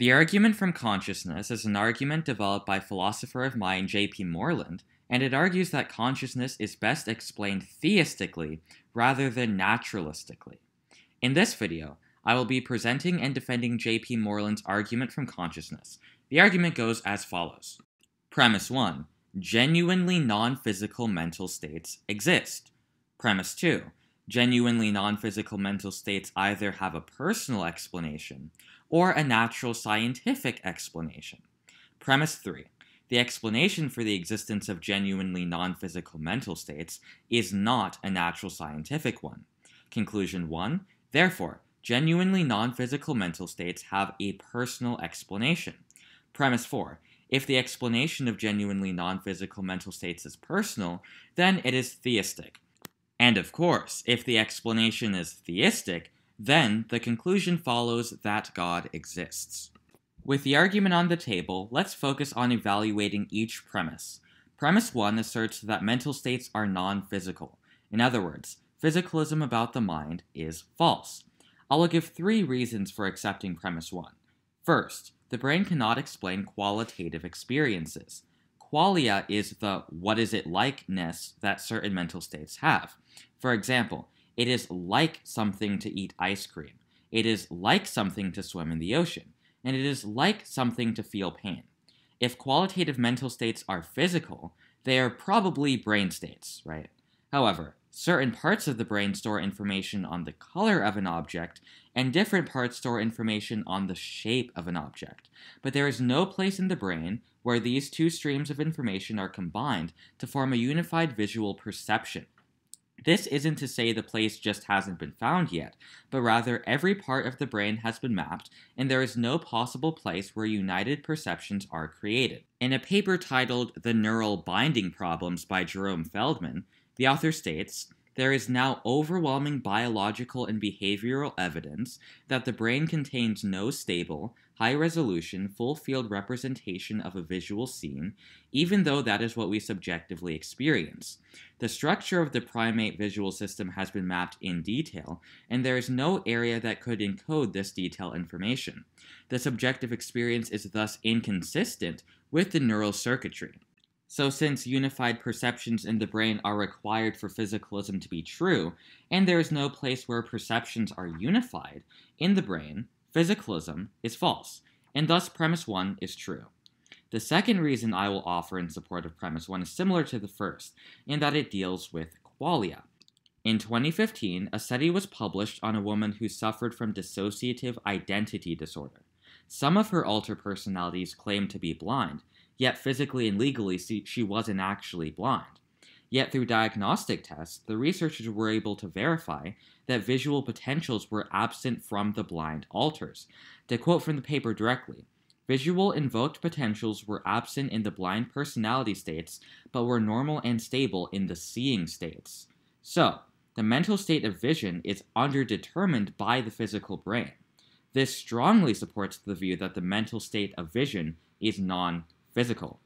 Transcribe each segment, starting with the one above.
The argument from consciousness is an argument developed by philosopher of mind J.P. Moreland, and it argues that consciousness is best explained theistically rather than naturalistically. In this video, I will be presenting and defending J.P. Moreland's argument from consciousness. The argument goes as follows. Premise 1. Genuinely non-physical mental states exist. Premise 2. Genuinely non-physical mental states either have a personal explanation, or a natural scientific explanation. Premise 3. The explanation for the existence of genuinely non physical mental states is not a natural scientific one. Conclusion 1. Therefore, genuinely non physical mental states have a personal explanation. Premise 4. If the explanation of genuinely non physical mental states is personal, then it is theistic. And of course, if the explanation is theistic, then the conclusion follows that God exists. With the argument on the table, let's focus on evaluating each premise. Premise 1 asserts that mental states are non physical. In other words, physicalism about the mind is false. I will give three reasons for accepting premise 1. First, the brain cannot explain qualitative experiences. Qualia is the what is it likeness that certain mental states have. For example, it is like something to eat ice cream. It is like something to swim in the ocean. And it is like something to feel pain. If qualitative mental states are physical, they are probably brain states, right? However, certain parts of the brain store information on the color of an object, and different parts store information on the shape of an object. But there is no place in the brain where these two streams of information are combined to form a unified visual perception. This isn't to say the place just hasn't been found yet, but rather every part of the brain has been mapped, and there is no possible place where united perceptions are created. In a paper titled The Neural Binding Problems by Jerome Feldman, the author states, there is now overwhelming biological and behavioral evidence that the brain contains no stable, high resolution, full field representation of a visual scene, even though that is what we subjectively experience. The structure of the primate visual system has been mapped in detail, and there is no area that could encode this detailed information. The subjective experience is thus inconsistent with the neural circuitry. So, since unified perceptions in the brain are required for physicalism to be true, and there is no place where perceptions are unified in the brain, physicalism is false, and thus premise 1 is true. The second reason I will offer in support of premise 1 is similar to the first, in that it deals with qualia. In 2015, a study was published on a woman who suffered from dissociative identity disorder. Some of her alter personalities claimed to be blind, yet physically and legally she wasn't actually blind. Yet, through diagnostic tests, the researchers were able to verify that visual potentials were absent from the blind alters. To quote from the paper directly, Visual invoked potentials were absent in the blind personality states, but were normal and stable in the seeing states. So, the mental state of vision is underdetermined by the physical brain. This strongly supports the view that the mental state of vision is non physical.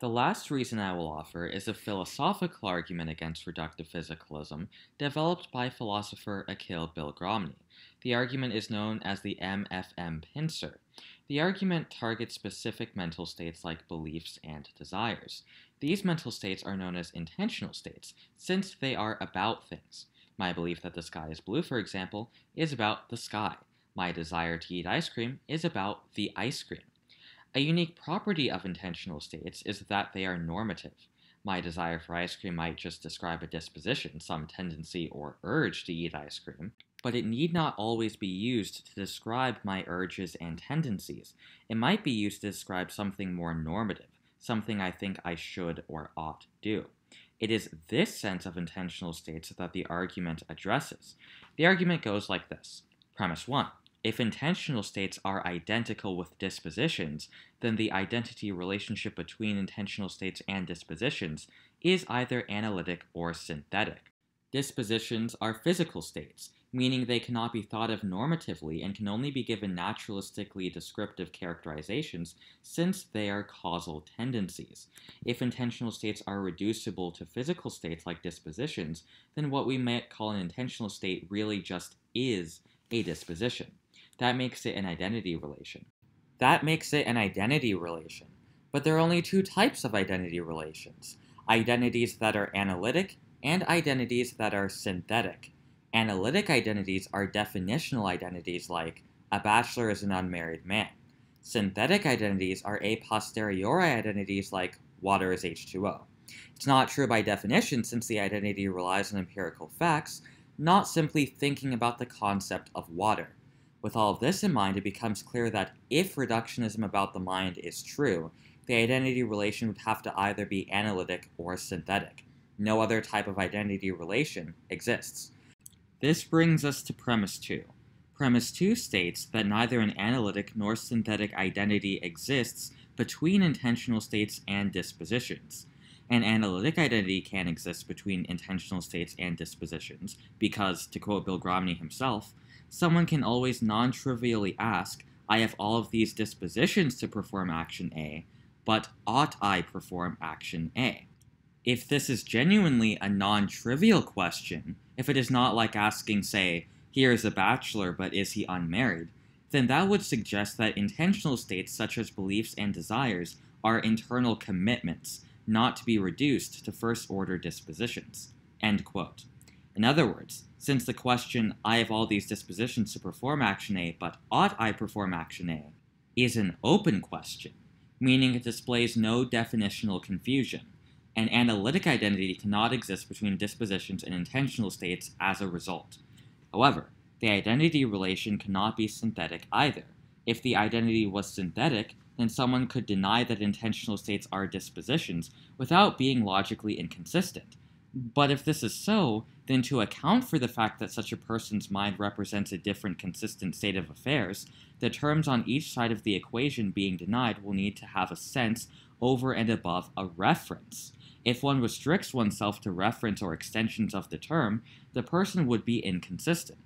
The last reason I will offer is a philosophical argument against reductive physicalism developed by philosopher Akhil Bilgromny. The argument is known as the MFM pincer. The argument targets specific mental states like beliefs and desires. These mental states are known as intentional states, since they are about things. My belief that the sky is blue, for example, is about the sky. My desire to eat ice cream is about the ice cream. A unique property of intentional states is that they are normative. My desire for ice cream might just describe a disposition, some tendency or urge to eat ice cream, but it need not always be used to describe my urges and tendencies. It might be used to describe something more normative, something I think I should or ought do. It is this sense of intentional states that the argument addresses. The argument goes like this Premise 1 if intentional states are identical with dispositions, then the identity relationship between intentional states and dispositions is either analytic or synthetic. Dispositions are physical states, meaning they cannot be thought of normatively and can only be given naturalistically descriptive characterizations since they are causal tendencies. If intentional states are reducible to physical states like dispositions, then what we might call an intentional state really just is a disposition. That makes it an identity relation. That makes it an identity relation. But there are only two types of identity relations identities that are analytic and identities that are synthetic. Analytic identities are definitional identities like a bachelor is an unmarried man. Synthetic identities are a posteriori identities like water is H2O. It's not true by definition since the identity relies on empirical facts, not simply thinking about the concept of water. With all of this in mind, it becomes clear that if reductionism about the mind is true, the identity relation would have to either be analytic or synthetic. No other type of identity relation exists. This brings us to premise 2. Premise 2 states that neither an analytic nor synthetic identity exists between intentional states and dispositions. An analytic identity can exist between intentional states and dispositions because, to quote Bill Gromney himself, someone can always non-trivially ask, I have all of these dispositions to perform action A, but ought I perform action A? If this is genuinely a non-trivial question, if it is not like asking, say, here is a bachelor, but is he unmarried, then that would suggest that intentional states such as beliefs and desires are internal commitments, not to be reduced to first-order dispositions. End quote. In other words, since the question, I have all these dispositions to perform action A, but ought I perform action A, is an open question, meaning it displays no definitional confusion, an analytic identity cannot exist between dispositions and intentional states as a result. However, the identity relation cannot be synthetic either. If the identity was synthetic, then someone could deny that intentional states are dispositions without being logically inconsistent, but if this is so, then to account for the fact that such a person's mind represents a different consistent state of affairs, the terms on each side of the equation being denied will need to have a sense over and above a reference. If one restricts oneself to reference or extensions of the term, the person would be inconsistent.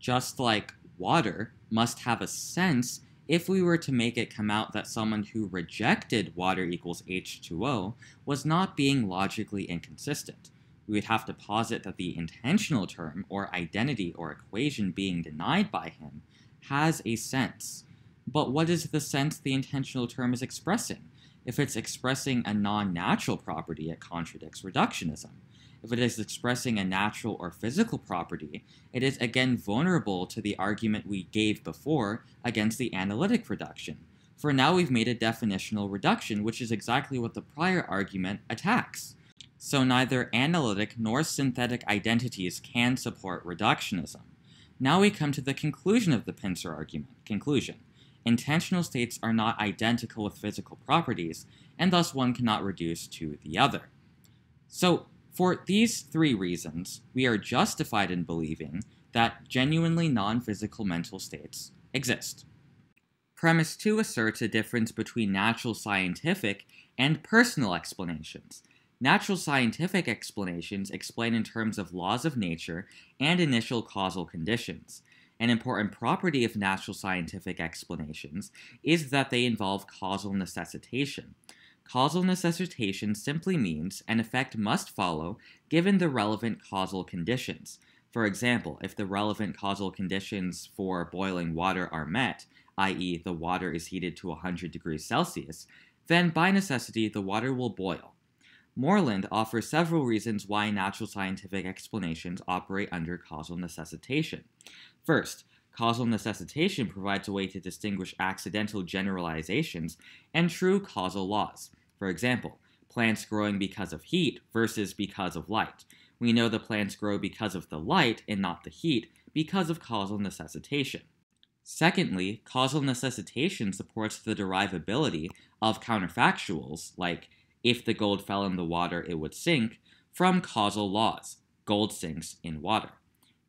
Just like water must have a sense if we were to make it come out that someone who rejected water equals H2O was not being logically inconsistent. We would have to posit that the intentional term, or identity or equation being denied by him, has a sense. But what is the sense the intentional term is expressing? If it's expressing a non-natural property, it contradicts reductionism if it is expressing a natural or physical property, it is again vulnerable to the argument we gave before against the analytic reduction. For now we've made a definitional reduction, which is exactly what the prior argument attacks. So neither analytic nor synthetic identities can support reductionism. Now we come to the conclusion of the pincer argument. Conclusion. Intentional states are not identical with physical properties, and thus one cannot reduce to the other. So for these three reasons, we are justified in believing that genuinely non physical mental states exist. Premise 2 asserts a difference between natural scientific and personal explanations. Natural scientific explanations explain in terms of laws of nature and initial causal conditions. An important property of natural scientific explanations is that they involve causal necessitation. Causal necessitation simply means an effect must follow given the relevant causal conditions. For example, if the relevant causal conditions for boiling water are met, i.e. the water is heated to 100 degrees Celsius, then by necessity the water will boil. Moreland offers several reasons why natural scientific explanations operate under causal necessitation. First, causal necessitation provides a way to distinguish accidental generalizations and true causal laws. For example, plants growing because of heat versus because of light. We know the plants grow because of the light and not the heat because of causal necessitation. Secondly, causal necessitation supports the derivability of counterfactuals, like if the gold fell in the water, it would sink, from causal laws, gold sinks in water.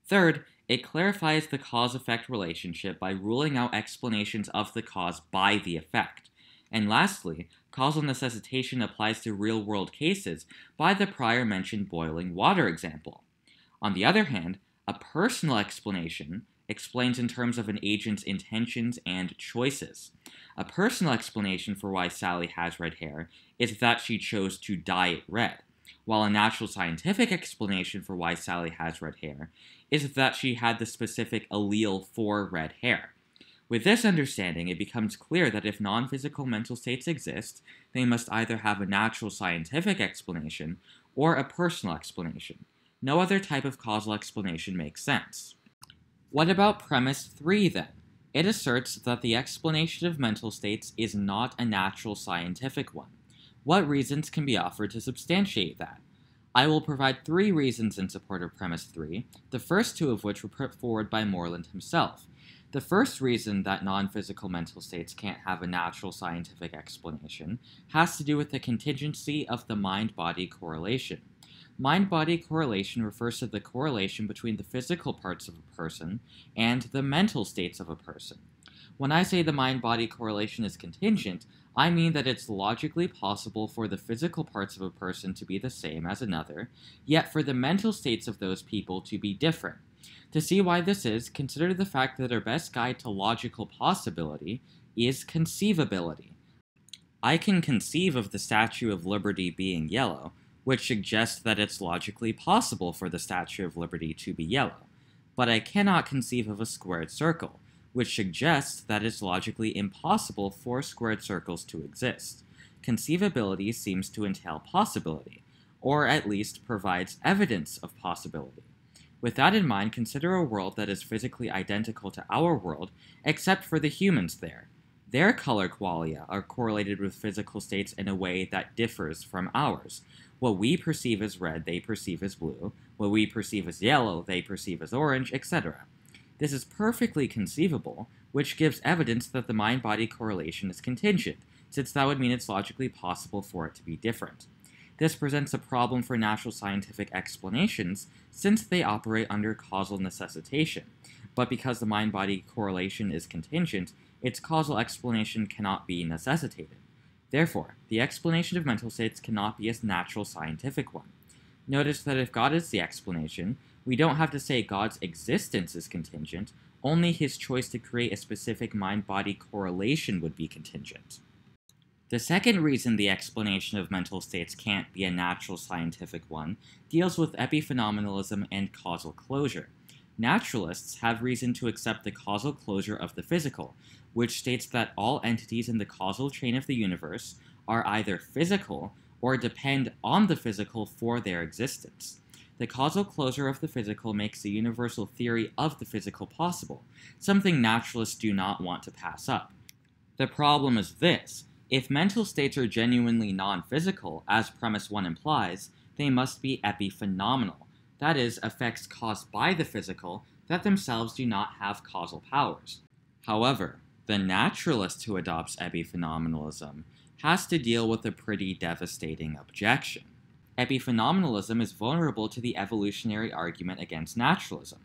Third, it clarifies the cause effect relationship by ruling out explanations of the cause by the effect. And lastly, causal necessitation applies to real-world cases by the prior mentioned boiling water example. On the other hand, a personal explanation explains in terms of an agent's intentions and choices. A personal explanation for why Sally has red hair is that she chose to dye it red, while a natural scientific explanation for why Sally has red hair is that she had the specific allele for red hair. With this understanding, it becomes clear that if non physical mental states exist, they must either have a natural scientific explanation or a personal explanation. No other type of causal explanation makes sense. What about premise 3 then? It asserts that the explanation of mental states is not a natural scientific one. What reasons can be offered to substantiate that? I will provide three reasons in support of premise 3, the first two of which were put forward by Moreland himself. The first reason that non physical mental states can't have a natural scientific explanation has to do with the contingency of the mind body correlation. Mind body correlation refers to the correlation between the physical parts of a person and the mental states of a person. When I say the mind body correlation is contingent, I mean that it's logically possible for the physical parts of a person to be the same as another, yet for the mental states of those people to be different. To see why this is, consider the fact that our best guide to logical possibility is conceivability. I can conceive of the Statue of Liberty being yellow, which suggests that it's logically possible for the Statue of Liberty to be yellow, but I cannot conceive of a squared circle, which suggests that it's logically impossible for squared circles to exist. Conceivability seems to entail possibility, or at least provides evidence of possibility. With that in mind, consider a world that is physically identical to our world, except for the humans there. Their color qualia are correlated with physical states in a way that differs from ours. What we perceive as red, they perceive as blue. What we perceive as yellow, they perceive as orange, etc. This is perfectly conceivable, which gives evidence that the mind-body correlation is contingent, since that would mean it's logically possible for it to be different. This presents a problem for natural scientific explanations since they operate under causal necessitation. But because the mind-body correlation is contingent, its causal explanation cannot be necessitated. Therefore, the explanation of mental states cannot be a natural scientific one. Notice that if God is the explanation, we don't have to say God's existence is contingent, only his choice to create a specific mind-body correlation would be contingent. The second reason the explanation of mental states can't be a natural scientific one deals with epiphenomenalism and causal closure. Naturalists have reason to accept the causal closure of the physical, which states that all entities in the causal chain of the universe are either physical or depend on the physical for their existence. The causal closure of the physical makes the universal theory of the physical possible, something naturalists do not want to pass up. The problem is this if mental states are genuinely non physical, as premise 1 implies, they must be epiphenomenal, that is, effects caused by the physical that themselves do not have causal powers. However, the naturalist who adopts epiphenomenalism has to deal with a pretty devastating objection. Epiphenomenalism is vulnerable to the evolutionary argument against naturalism.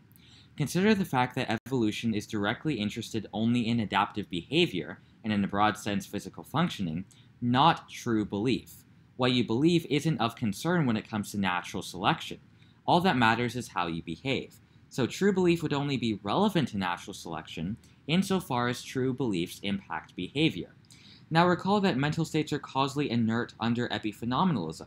Consider the fact that evolution is directly interested only in adaptive behavior and in a broad sense physical functioning, not true belief. What you believe isn't of concern when it comes to natural selection. All that matters is how you behave. So true belief would only be relevant to natural selection insofar as true beliefs impact behavior. Now recall that mental states are causally inert under epiphenomenalism.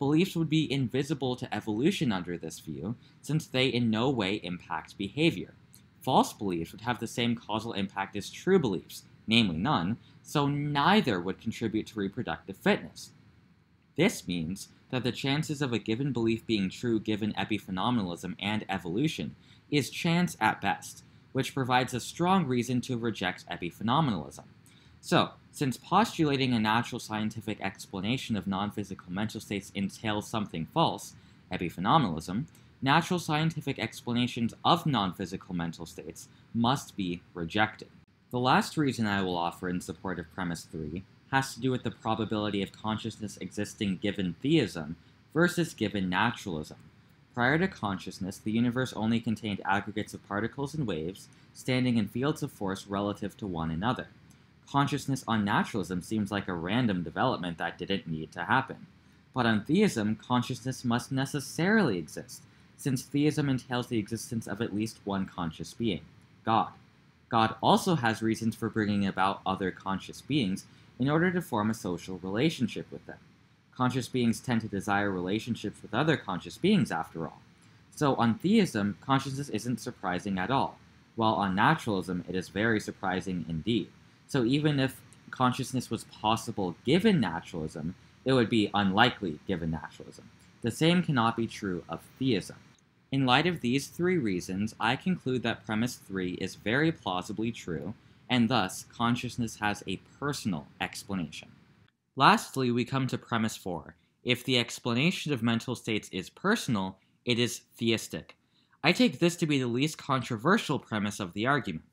Beliefs would be invisible to evolution under this view, since they in no way impact behavior. False beliefs would have the same causal impact as true beliefs, namely none, so neither would contribute to reproductive fitness. This means that the chances of a given belief being true given epiphenomenalism and evolution is chance at best, which provides a strong reason to reject epiphenomenalism. So, since postulating a natural scientific explanation of non physical mental states entails something false, epiphenomenalism, natural scientific explanations of non physical mental states must be rejected. The last reason I will offer in support of premise 3 has to do with the probability of consciousness existing given theism versus given naturalism. Prior to consciousness, the universe only contained aggregates of particles and waves standing in fields of force relative to one another. Consciousness on naturalism seems like a random development that didn't need to happen. But on theism, consciousness must necessarily exist, since theism entails the existence of at least one conscious being, God. God also has reasons for bringing about other conscious beings in order to form a social relationship with them. Conscious beings tend to desire relationships with other conscious beings, after all. So on theism, consciousness isn't surprising at all, while on naturalism, it is very surprising indeed. So even if consciousness was possible given naturalism, it would be unlikely given naturalism. The same cannot be true of theism. In light of these three reasons, I conclude that premise 3 is very plausibly true, and thus consciousness has a personal explanation. Lastly, we come to premise 4. If the explanation of mental states is personal, it is theistic. I take this to be the least controversial premise of the argument.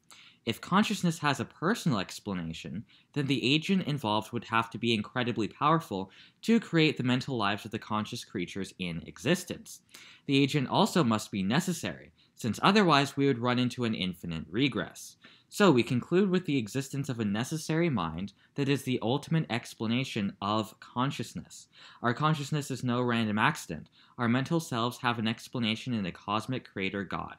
If consciousness has a personal explanation, then the agent involved would have to be incredibly powerful to create the mental lives of the conscious creatures in existence. The agent also must be necessary, since otherwise we would run into an infinite regress. So we conclude with the existence of a necessary mind that is the ultimate explanation of consciousness. Our consciousness is no random accident. Our mental selves have an explanation in the cosmic creator God.